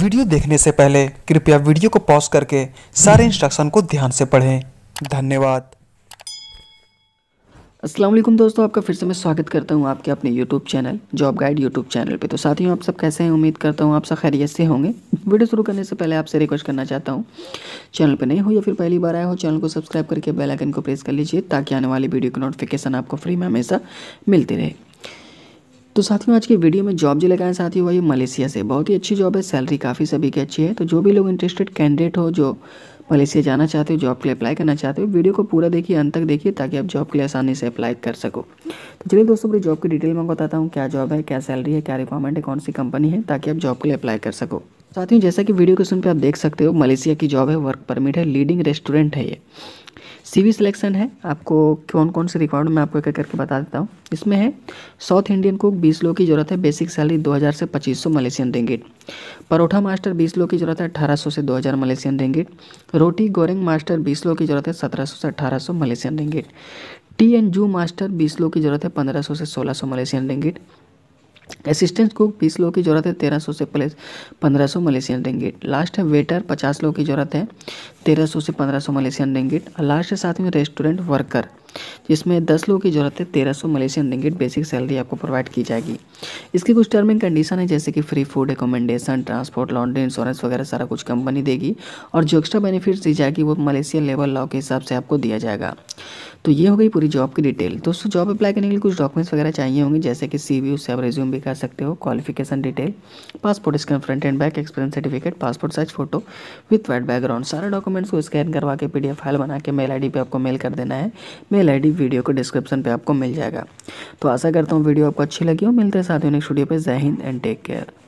Video देखने से पहले कृपया वीडियो को पॉज करके सारे इंस्ट्रक्शन हम्म। को ध्यान से पढ़ें धन्यवाद असलम दोस्तों आपका फिर से मैं स्वागत करता हूँ आपके अपने YouTube channel job guide YouTube channel पे तो साथियों आप सब कैसे हैं उम्मीद करता हूँ आप सब खैरियत से होंगे वीडियो शुरू करने से पहले आपसे रिक्वेस्ट करना चाहता हूँ चैनल पे नए हो या फिर पहली बार आए हो चैनल को सब्सक्राइब करके बेल आइकन को प्रेस कर लीजिए ताकि आने वाली वीडियो की नोटिफिकेशन आपको फ्री में हमेशा मिलती रहे तो साथियों आज के वीडियो में जॉब जो लगाए साथी हुआ ये मलेशिया से बहुत ही अच्छी जॉब है सैलरी काफ़ी सभी की अच्छी है तो जो भी लोग इंटरेस्टेड कैंडिडेट हो जो मलेशिया जाना चाहते हो जॉब के लिए अप्लाई करना चाहते हो वीडियो को पूरा देखिए अंत तक देखिए ताकि आप जॉब के लिए आसानी से अप्लाई कर सको तो चलिए दोस्तों पूरी जॉब की डिटेल में बताता हूँ क्या जॉब है क्या सैलरी है क्या रिक्वायरमेंट है कौन सी कंपनी है ताकि आप जॉब के लिए अप्लाई कर सको साथियों जैसा कि वीडियो क्वेश्चन पर आप देख सकते हो मलेशिया की जॉब है वर्क परमिट है लीडिंग रेस्टोरेंट है ये सीवी सिलेक्शन है आपको कौन कौन से रिक्वायरमेंट मैं आपको एक करके बता देता हूँ इसमें है साउथ इंडियन को बीस लोग की ज़रूरत है बेसिक सैलरी 2000 से 2500 मलेशियन रेंगेट परोठा मास्टर बीस लोग की ज़रूरत है 1800 से 2000 मलेशियन रेंगेट रोटी गोरिंग मास्टर बीस लोग की ज़रूरत है 1700 से 1800 Malaysian ringgit tea and juice master बीस लोग की ज़रूरत है 1500 से 1600 मलेशियन रेंगेट असिस्टेंट कुक बीस लोगों की ज़रूरत है तेरह सौ से प्लस पंद्रह सौ मलेशियन रेंगेट लास्ट है वेटर पचास लोगों की ज़रूरत है तेरह सौ से पंद्रह सौ मलेशियन रेंगेट लास्ट है साथ में रेस्टोरेंट वर्कर जिसमें दस लोगों की ज़रूरत है तेरह सौ मलेशियन रिंगिट बेसिक सैलरी आपको प्रोवाइड की जाएगी इसकी कुछ टर्म एंड कंडीशन है जैसे कि free food accommodation transport laundry insurance वगैरह सारा कुछ कंपनी देगी और जो एक्स्ट्रा बेनिफिट्स दी जाएगी वो मलेशियन लेवल लॉ के हिसाब से आपको दिया जाएगा तो ये हो गई पूरी जॉब की डिटेल दोस्तों जॉब अप्लाई करने के लिए कुछ डॉक्यूमेंट्स वगैरह चाहिए होंगे जैसे कि सी वी उससे आप रिज्यूम भी कर सकते हो qualification detail passport scan front and back experience certificate passport size photo with white background सारे डॉक्यूमेंट्स को स्कैन करवा के पी फाइल बना के मेल आई पे आपको मेल कर देना है मेल आई वीडियो को डिस्क्रिप्शन पर आपको मिल जाएगा तो आशा करता हूँ वीडियो आपको अच्छी लगी हो मिलते हैं साथियों नेक्स्ट वीडियो पर जय हिंद एंड टेक केयर